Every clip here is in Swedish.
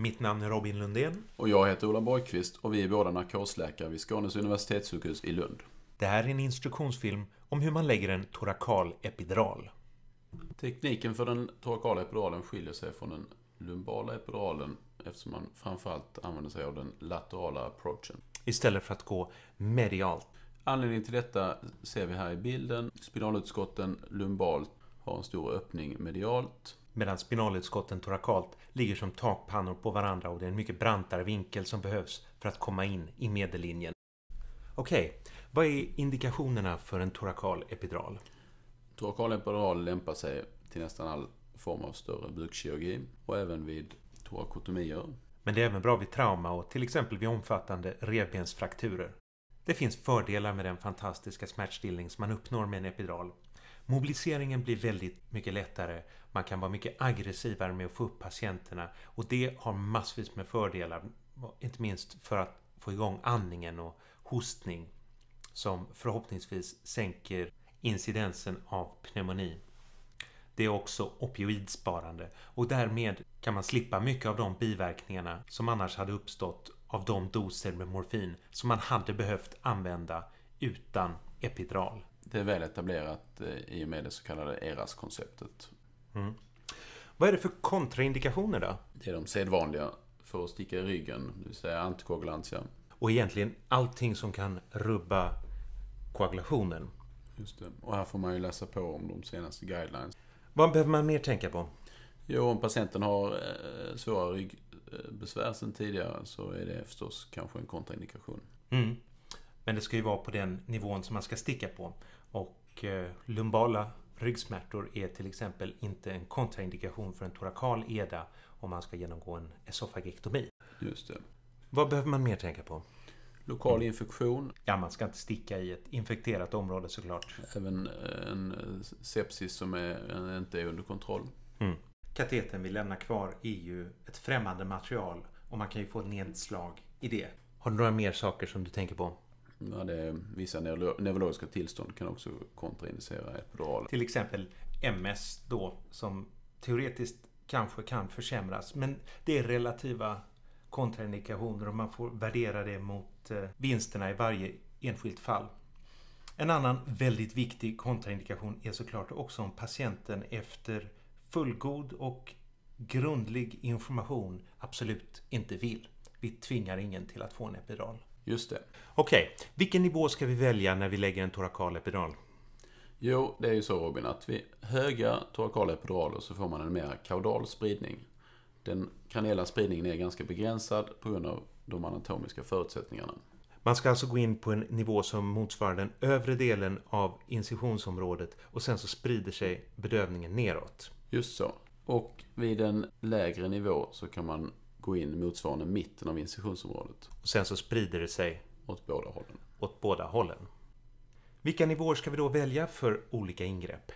Mitt namn är Robin Lundén. Och jag heter Ola Borgqvist och vi är båda narkosläkare vid Skånes universitetssjukhus i Lund. Det här är en instruktionsfilm om hur man lägger en torakal epidural. Tekniken för den torakala epiduralen skiljer sig från den lumbala epiduralen eftersom man framförallt använder sig av den laterala approachen. Istället för att gå medialt. Anledningen till detta ser vi här i bilden. Spinalutskotten lumbalt har en stor öppning medialt medan spinalutskotten torakalt ligger som takpannor på varandra och det är en mycket brantare vinkel som behövs för att komma in i medellinjen. Okej, okay. vad är indikationerna för en torakal epidural? Torakal epidural lämpar sig till nästan all form av större bukkirurgi och även vid torakotomier. Men det är även bra vid trauma och till exempel vid omfattande revbensfrakturer. Det finns fördelar med den fantastiska smärtstillning som man uppnår med en epidural Mobiliseringen blir väldigt mycket lättare. Man kan vara mycket aggressivare med att få upp patienterna och det har massvis med fördelar. Inte minst för att få igång andningen och hostning som förhoppningsvis sänker incidensen av pneumoni. Det är också opioidsparande och därmed kan man slippa mycket av de biverkningarna som annars hade uppstått av de doser med morfin som man hade behövt använda utan epidural det är väl etablerat eh, i och med det så kallade ERAS-konceptet. Mm. Vad är det för kontraindikationer då? Det är de sedvanliga för att sticka i ryggen, det vill säga antikoagulantia. Och egentligen allting som kan rubba koagulationen. Just det. Och här får man ju läsa på om de senaste guidelines. Vad behöver man mer tänka på? Jo, om patienten har eh, svåra ryggbesvär sedan tidigare så är det förstås kanske en kontraindikation. Mm. Men det ska ju vara på den nivån som man ska sticka på. Och eh, lumbala ryggsmärtor är till exempel inte en kontraindikation för en torakal EDA om man ska genomgå en esofagektomi. Just det. Vad behöver man mer tänka på? Lokal infektion. Ja, man ska inte sticka i ett infekterat område såklart. Även eh, en sepsis som är, eh, inte är under kontroll. Mm. Kateten vi lämnar kvar är ju ett främmande material och man kan ju få nedslag i det. Har du några mer saker som du tänker på? Ja, det vissa neurologiska tillstånd kan också kontraindicera epidural. Till exempel MS då som teoretiskt kanske kan försämras. Men det är relativa kontraindikationer och man får värdera det mot eh, vinsterna i varje enskilt fall. En annan väldigt viktig kontraindikation är såklart också om patienten efter fullgod och grundlig information absolut inte vill. Vi tvingar ingen till att få en epidural. Just det. Okej, okay. vilken nivå ska vi välja när vi lägger en torakal epidural? Jo, det är ju så Robin att vid höga torakala epiduraler så får man en mer kaudal spridning. Den kraniella spridningen är ganska begränsad på grund av de anatomiska förutsättningarna. Man ska alltså gå in på en nivå som motsvarar den övre delen av incisionsområdet och sen så sprider sig bedövningen neråt. Just så. Och vid en lägre nivå så kan man gå in motsvarande mitten av incisionsområdet. Och sen så sprider det sig? Åt båda hållen. Åt båda hållen. Vilka nivåer ska vi då välja för olika ingrepp?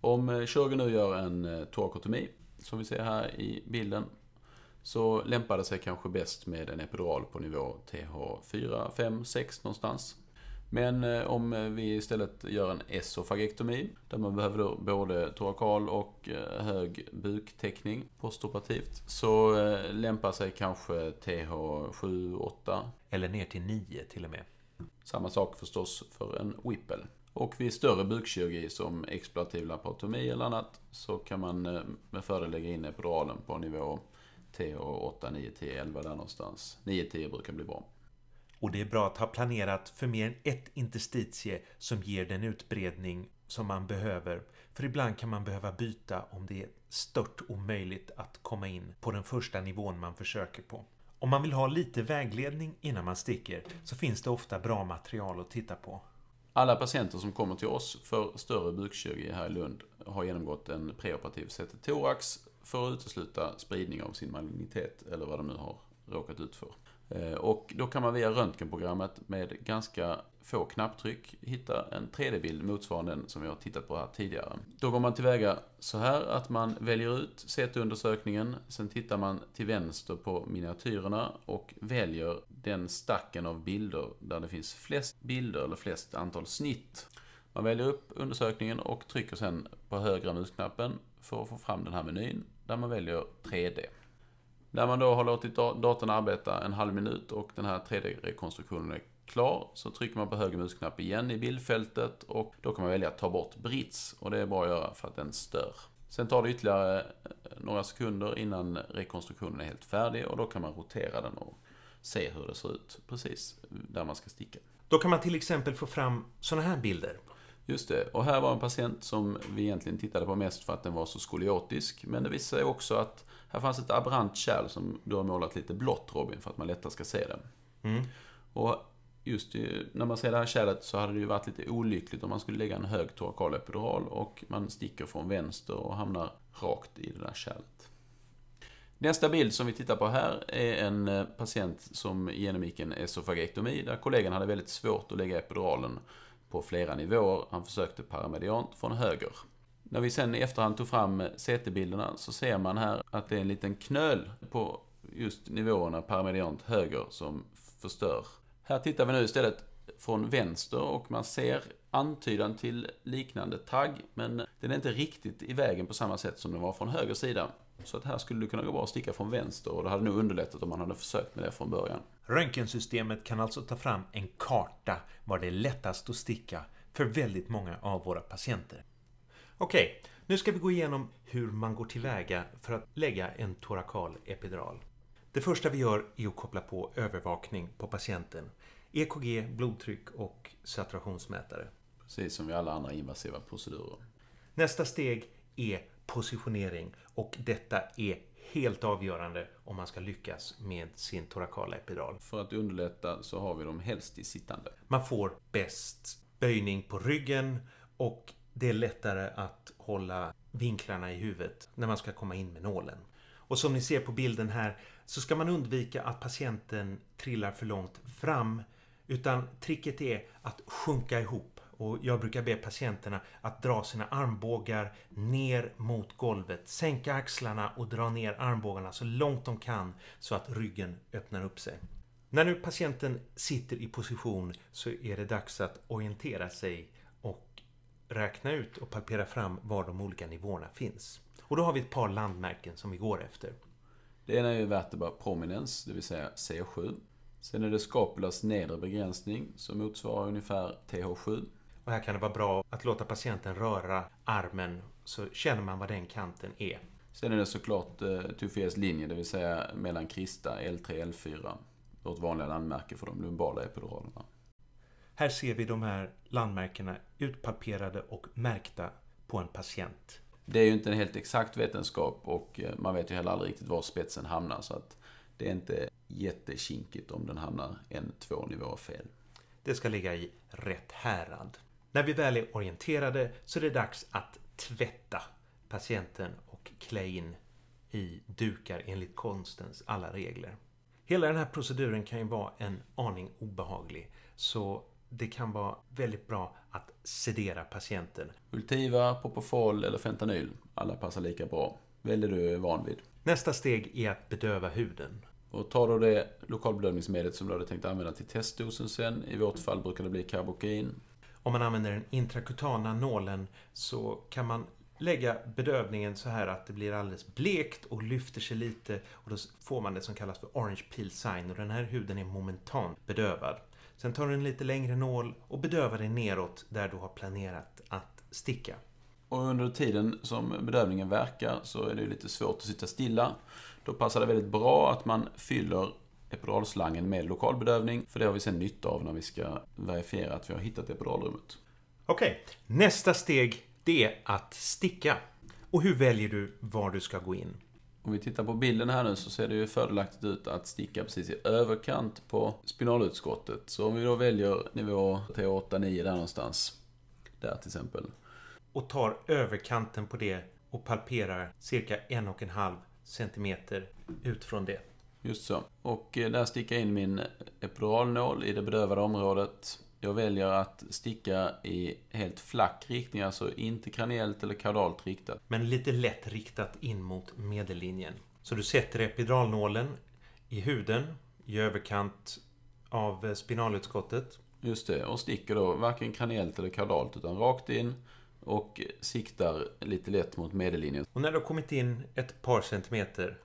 Om eh, Körgen nu gör en eh, torakotomi, som vi ser här i bilden, så lämpar det sig kanske bäst med en epidural på nivå TH4, 5, 6 någonstans. Men eh, om eh, vi istället gör en esofagektomi, där man behöver då både torakal och eh, hög buktäckning postoperativt, så lämpar sig kanske TH7, 8. Eller ner till 9 till och med. Samma sak förstås för en whipple. Och vid större bukkirurgi som explorativ laparotomi eller annat så kan man med fördel lägga in epiduralen på nivå TH8, 9, 10, 11 där någonstans. 9, 10 brukar bli bra. Och det är bra att ha planerat för mer än ett interstitie som ger den utbredning som man behöver. För ibland kan man behöva byta om det är stört omöjligt att komma in på den första nivån man försöker på. Om man vill ha lite vägledning innan man sticker så finns det ofta bra material att titta på. Alla patienter som kommer till oss för större bukkirurgi här i Lund har genomgått en preoperativ CT-thorax för att utesluta spridning av sin malignitet eller vad de nu har råkat ut för. Eh, och då kan man via röntgenprogrammet med ganska få knapptryck hitta en 3D-bild motsvarande den som vi har tittat på här tidigare. Då går man tillväga så här att man väljer ut CT-undersökningen, sen tittar man till vänster på miniatyrerna och väljer den stacken av bilder där det finns flest bilder eller flest antal snitt. Man väljer upp undersökningen och trycker sen på högra musknappen för att få fram den här menyn där man väljer 3D. När man då har låtit datorn arbeta en halv minut och den här 3D-rekonstruktionen är klar så trycker man på höger musknapp igen i bildfältet och då kan man välja att ta bort brits och det är bra att göra för att den stör. Sen tar det ytterligare eh, några sekunder innan rekonstruktionen är helt färdig och då kan man rotera den och se hur det ser ut precis där man ska sticka. Då kan man till exempel få fram sådana här bilder. Just det, och här var en patient som vi egentligen tittade på mest för att den var så skoliotisk. Men det visade sig också att här fanns ett abrant kärl som du har målat lite blått Robin, för att man lättare ska se det. Mm. Och just i, när man ser det här kärlet så hade det ju varit lite olyckligt om man skulle lägga en hög torakalepidural och man sticker från vänster och hamnar rakt i det där kärlet. Nästa bild som vi tittar på här är en eh, patient som genomgick en esofagektomi där kollegan hade väldigt svårt att lägga epiduralen på flera nivåer. Han försökte paramediant från höger. När vi sen i efterhand tog fram CT-bilderna så ser man här att det är en liten knöl på just nivåerna paramediant höger som förstör. Här tittar vi nu istället från vänster och man ser antydan till liknande tagg men den är inte riktigt i vägen på samma sätt som den var från höger sida. Så att här skulle du kunna gå bra och sticka från vänster och det hade nog underlättat om man hade försökt med det från början. Röntgensystemet kan alltså ta fram en karta var det är lättast att sticka för väldigt många av våra patienter. Okej, nu ska vi gå igenom hur man går tillväga för att lägga en torakal epidural. Det första vi gör är att koppla på övervakning på patienten. EKG, blodtryck och saturationsmätare. Precis som vid alla andra invasiva procedurer. Nästa steg är positionering och detta är helt avgörande om man ska lyckas med sin torakala epidural. För att underlätta så har vi dem helst i sittande. Man får bäst böjning på ryggen och det är lättare att hålla vinklarna i huvudet när man ska komma in med nålen. Och som ni ser på bilden här så ska man undvika att patienten trillar för långt fram utan tricket är att sjunka ihop och jag brukar be patienterna att dra sina armbågar ner mot golvet, sänka axlarna och dra ner armbågarna så långt de kan så att ryggen öppnar upp sig. När nu patienten sitter i position så är det dags att orientera sig och räkna ut och palpera fram var de olika nivåerna finns. Och då har vi ett par landmärken som vi går efter. Det ena är ju vertebra prominens, det vill säga C7. Sen är det skapulas nedre begränsning som motsvarar ungefär TH7. Och här kan det vara bra att låta patienten röra armen så känner man vad den kanten är. Sen är det såklart eh, linje, det vill säga mellan krista L3 L4. Vårt vanliga landmärke för de lumbala epiduralerna. Här ser vi de här landmärkena utpalperade och märkta på en patient. Det är ju inte en helt exakt vetenskap och eh, man vet ju heller aldrig riktigt var spetsen hamnar så att det är inte jättekinkigt om den hamnar en, två nivåer fel. Det ska ligga i rätt härad. När vi väl är orienterade så är det dags att tvätta patienten och klä in i dukar enligt konstens alla regler. Hela den här proceduren kan ju vara en aning obehaglig så det kan vara väldigt bra att sedera patienten. Ultiva, Propofol eller Fentanyl. Alla passar lika bra. Väljer du är van vid. Nästa steg är att bedöva huden. Och tar då det lokalbedövningsmedlet som du hade tänkt använda till testdosen sen. I vårt fall brukar det bli karbokin om man använder den intrakutana nålen så kan man lägga bedövningen så här att det blir alldeles blekt och lyfter sig lite och då får man det som kallas för orange peel sign och den här huden är momentant bedövad. Sen tar du en lite längre nål och bedövar dig neråt där du har planerat att sticka. Och under tiden som bedövningen verkar så är det lite svårt att sitta stilla. Då passar det väldigt bra att man fyller epiduralslangen med lokalbedövning. För det har vi sedan nytta av när vi ska verifiera att vi har hittat epiduralrummet. Okej, okay. nästa steg det är att sticka. Och hur väljer du var du ska gå in? Om vi tittar på bilden här nu så ser det ju fördelaktigt ut att sticka precis i överkant på spinalutskottet. Så om vi då väljer nivå 3, 8, 9 där någonstans. Där till exempel. Och tar överkanten på det och palperar cirka en och en halv centimeter ut från det. Just så. Och eh, där sticker jag in min epiduralnål i det bedövade området. Jag väljer att sticka i helt flack riktning, alltså inte kraniellt eller kardalt riktat. Men lite lätt riktat in mot medellinjen. Så du sätter epiduralnålen i huden i överkant av eh, spinalutskottet. Just det, och sticker då varken kraniellt eller kardalt, utan rakt in och siktar lite lätt mot medellinjen. Och när du har kommit in ett par centimeter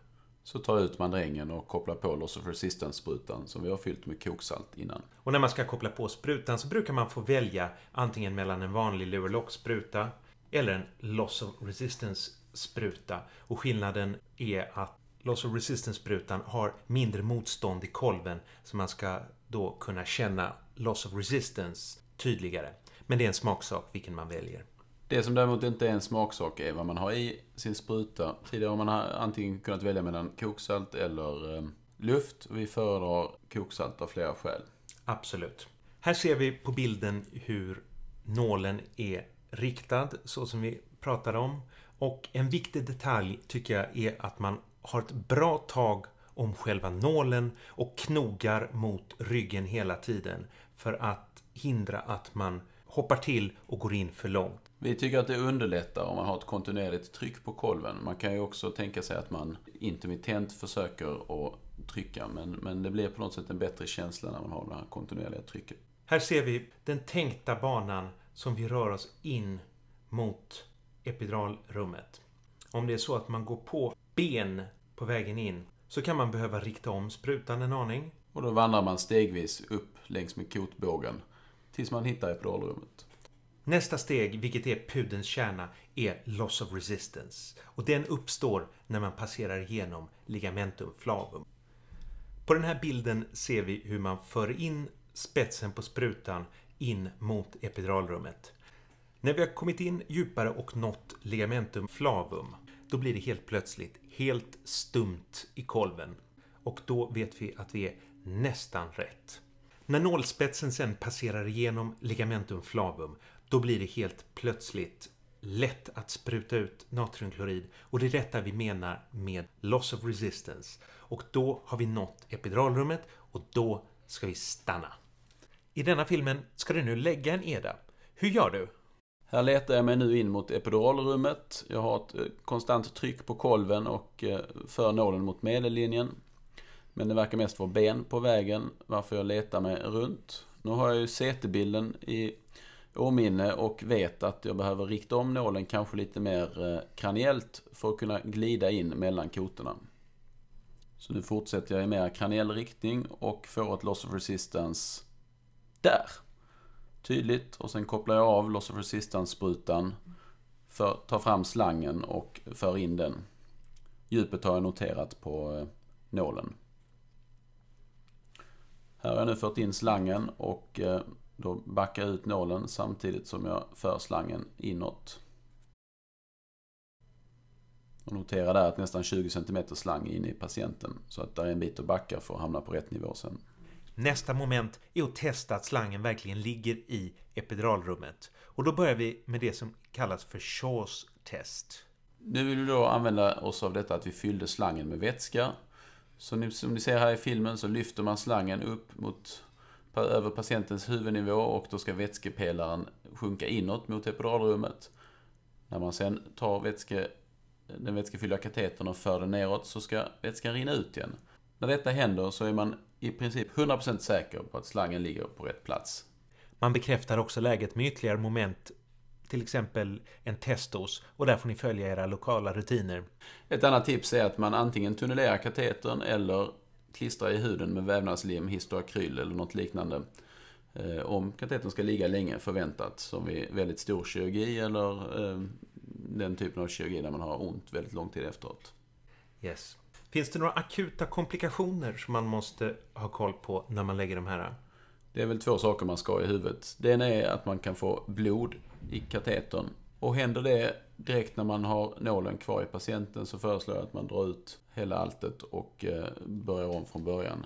så tar jag ut mandrängen och kopplar på loss of resistance-sprutan som vi har fyllt med koksalt innan. Och när man ska koppla på sprutan så brukar man få välja antingen mellan en vanlig Lurelock-spruta eller en loss of resistance-spruta. Och skillnaden är att loss of resistance-sprutan har mindre motstånd i kolven så man ska då kunna känna loss of resistance tydligare. Men det är en smaksak vilken man väljer. Det som däremot inte är en smaksak är vad man har i sin spruta. Tidigare har man antingen kunnat välja mellan koksalt eller ehm, luft. Vi föredrar koksalt av flera skäl. Absolut. Här ser vi på bilden hur nålen är riktad, så som vi pratade om. Och en viktig detalj tycker jag är att man har ett bra tag om själva nålen och knogar mot ryggen hela tiden för att hindra att man hoppar till och går in för långt. Vi tycker att det underlättar om man har ett kontinuerligt tryck på kolven. Man kan ju också tänka sig att man intermittent försöker att trycka, men, men det blir på något sätt en bättre känsla när man har det här kontinuerliga trycket. Här ser vi den tänkta banan som vi rör oss in mot epiduralrummet. Om det är så att man går på ben på vägen in så kan man behöva rikta om sprutan en aning. Och då vandrar man stegvis upp längs med kotbågen tills man hittar epiduralrummet. Nästa steg, vilket är pudens kärna, är loss of resistance och den uppstår när man passerar igenom ligamentum flavum. På den här bilden ser vi hur man för in spetsen på sprutan in mot epiduralrummet. När vi har kommit in djupare och nått ligamentum flavum, då blir det helt plötsligt helt stumt i kolven och då vet vi att vi är nästan rätt. När nålspetsen sen passerar igenom ligamentum flavum då blir det helt plötsligt lätt att spruta ut natriumklorid och det är detta vi menar med loss of resistance. Och då har vi nått epiduralrummet och då ska vi stanna. I denna filmen ska du nu lägga en EDA. Hur gör du? Här letar jag mig nu in mot epiduralrummet. Jag har ett eh, konstant tryck på kolven och eh, för nålen mot medellinjen. Men det verkar mest vara ben på vägen varför jag letar mig runt. Nu har jag ju CT-bilden i åminne och vet att jag behöver rikta om nålen kanske lite mer eh, kraniellt för att kunna glida in mellan kotorna. Så nu fortsätter jag i mer kraniell riktning och får ett loss of resistance där. Tydligt och sen kopplar jag av loss of resistance sprutan. För, att ta fram slangen och för in den. Djupet har jag noterat på eh, nålen. Här har jag nu fört in slangen och eh, då backar jag ut nålen samtidigt som jag för slangen inåt. Och notera där att nästan 20 cm slang är inne i patienten så att där är en bit att backa för att hamna på rätt nivå sen. Nästa moment är att testa att slangen verkligen ligger i epiduralrummet. Och då börjar vi med det som kallas för Shaws test. Nu vill vi då använda oss av detta att vi fyllde slangen med vätska. Så som ni ser här i filmen så lyfter man slangen upp mot över patientens huvudnivå och då ska vätskepelaren sjunka inåt mot epiduralrummet. När man sen tar vätske, den vätskefyllda katetern och för den neråt så ska vätskan rinna ut igen. När detta händer så är man i princip 100% säker på att slangen ligger på rätt plats. Man bekräftar också läget med ytterligare moment till exempel en testos, och där får ni följa era lokala rutiner. Ett annat tips är att man antingen tunnelerar katetern eller klistra i huden med vävnadslim, histoakryl eller något liknande. Eh, om katetern ska ligga länge förväntat, som vid väldigt stor kirurgi eller eh, den typen av kirurgi där man har ont väldigt lång tid efteråt. Yes. Finns det några akuta komplikationer som man måste ha koll på när man lägger de här? Det är väl två saker man ska ha i huvudet. Det ena är att man kan få blod i katetern och händer det direkt när man har nålen kvar i patienten så föreslår jag att man drar ut hela alltet och eh, börjar om från början.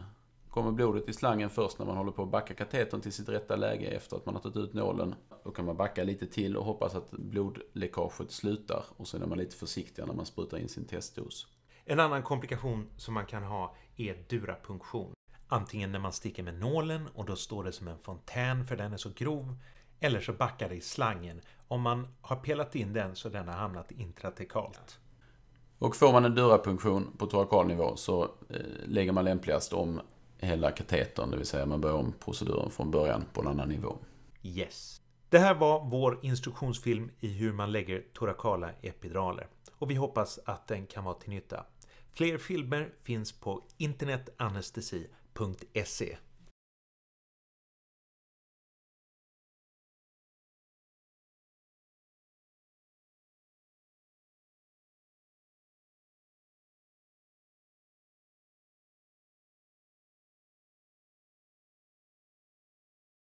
Kommer blodet i slangen först när man håller på att backa katetern till sitt rätta läge efter att man har tagit ut nålen. Då kan man backa lite till och hoppas att blodläckaget slutar och sen är man lite försiktigare när man sprutar in sin testdos. En annan komplikation som man kan ha är durapunktion. Antingen när man sticker med nålen och då står det som en fontän för den är så grov eller så backar det i slangen. Om man har pelat in den så den har hamnat intratekalt. Och får man en durapunktion på torakalnivå så eh, lägger man lämpligast om hela katetern, det vill säga man börjar om proceduren från början på en annan nivå. Yes. Det här var vår instruktionsfilm i hur man lägger torakala epiduraler och vi hoppas att den kan vara till nytta. Fler filmer finns på internetanestesi.se